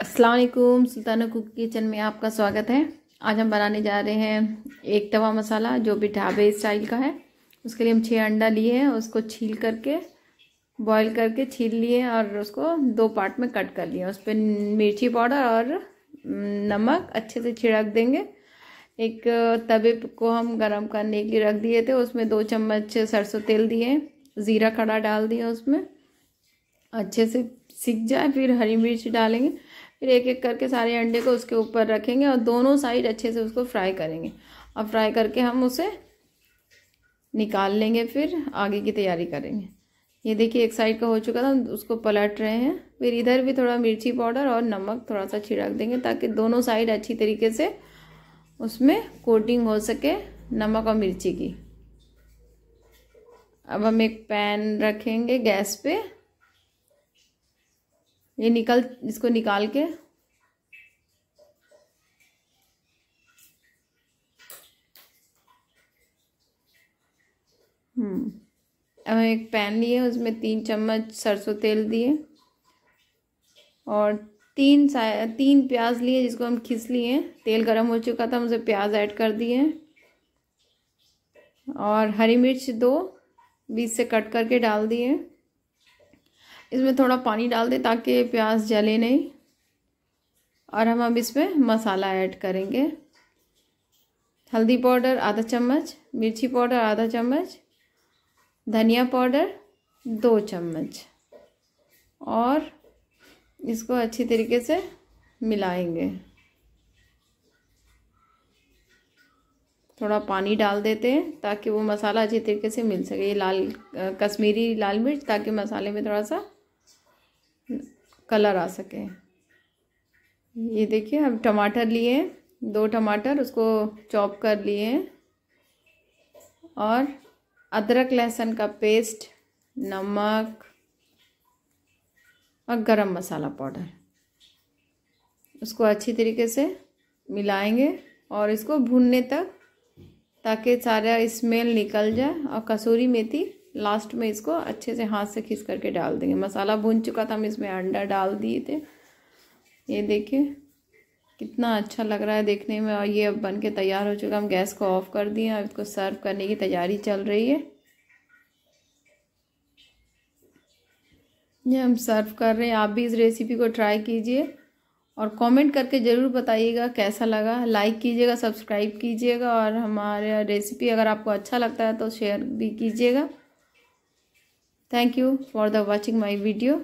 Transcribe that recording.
असलकुम Sultana cook kitchen में आपका स्वागत है आज हम बनाने जा रहे हैं एक तवा मसाला जो भी ढाबे स्टाइल का है उसके लिए हम छः अंडा लिए हैं उसको छील करके बॉईल करके छील लिए और उसको दो पार्ट में कट कर लिए उस पर मिर्ची पाउडर और नमक अच्छे से छिड़क देंगे एक तवे को हम गरम करने के लिए रख दिए थे उसमें दो चम्मच सरसों तेल दिए ज़ीरा खड़ा डाल दिया उसमें अच्छे से सीख जाए फिर हरी मिर्च डालेंगे फिर एक एक करके सारे अंडे को उसके ऊपर रखेंगे और दोनों साइड अच्छे से उसको फ्राई करेंगे और फ्राई करके हम उसे निकाल लेंगे फिर आगे की तैयारी करेंगे ये देखिए एक साइड का हो चुका था उसको पलट रहे हैं फिर इधर भी थोड़ा मिर्ची पाउडर और नमक थोड़ा सा छिड़क देंगे ताकि दोनों साइड अच्छी तरीके से उसमें कोटिंग हो सके नमक और मिर्ची की अब हम एक पैन रखेंगे गैस पे ये निकल इसको निकाल के हम्म, अब एक पैन लिए उसमें तीन चम्मच सरसों तेल दिए और तीन तीन प्याज लिए जिसको हम खिस लिए तेल गरम हो चुका था उसे प्याज ऐड कर दिए और हरी मिर्च दो बीस से कट करके डाल दिए इसमें थोड़ा पानी डाल दें ताकि प्याज जले नहीं और हम अब इसमें मसाला ऐड करेंगे हल्दी पाउडर आधा चम्मच मिर्ची पाउडर आधा चम्मच धनिया पाउडर दो चम्मच और इसको अच्छी तरीके से मिलाएंगे थोड़ा पानी डाल देते हैं ताकि वो मसाला अच्छी तरीके से मिल सके ये लाल कश्मीरी लाल मिर्च ताकि मसाले में थोड़ा सा कलर आ सके ये देखिए हम टमाटर लिए दो टमाटर उसको चॉप कर लिए और अदरक लहसुन का पेस्ट नमक और गरम मसाला पाउडर उसको अच्छी तरीके से मिलाएंगे और इसको भूनने तक ताकि सारा स्मेल निकल जाए और कसूरी मेथी लास्ट में इसको अच्छे से हाथ से खींच करके डाल देंगे मसाला भून चुका था हम इसमें अंडा डाल दिए थे ये देखिए कितना अच्छा लग रहा है देखने में और ये अब बन के तैयार हो चुका हम गैस को ऑफ कर दिए अब इसको सर्व करने की तैयारी चल रही है ये हम सर्व कर रहे हैं आप भी इस रेसिपी को ट्राई कीजिए और कमेंट करके ज़रूर बताइएगा कैसा लगा लाइक कीजिएगा सब्सक्राइब कीजिएगा और हमारे रेसिपी अगर आपको अच्छा लगता है तो शेयर भी कीजिएगा Thank you for the watching my video.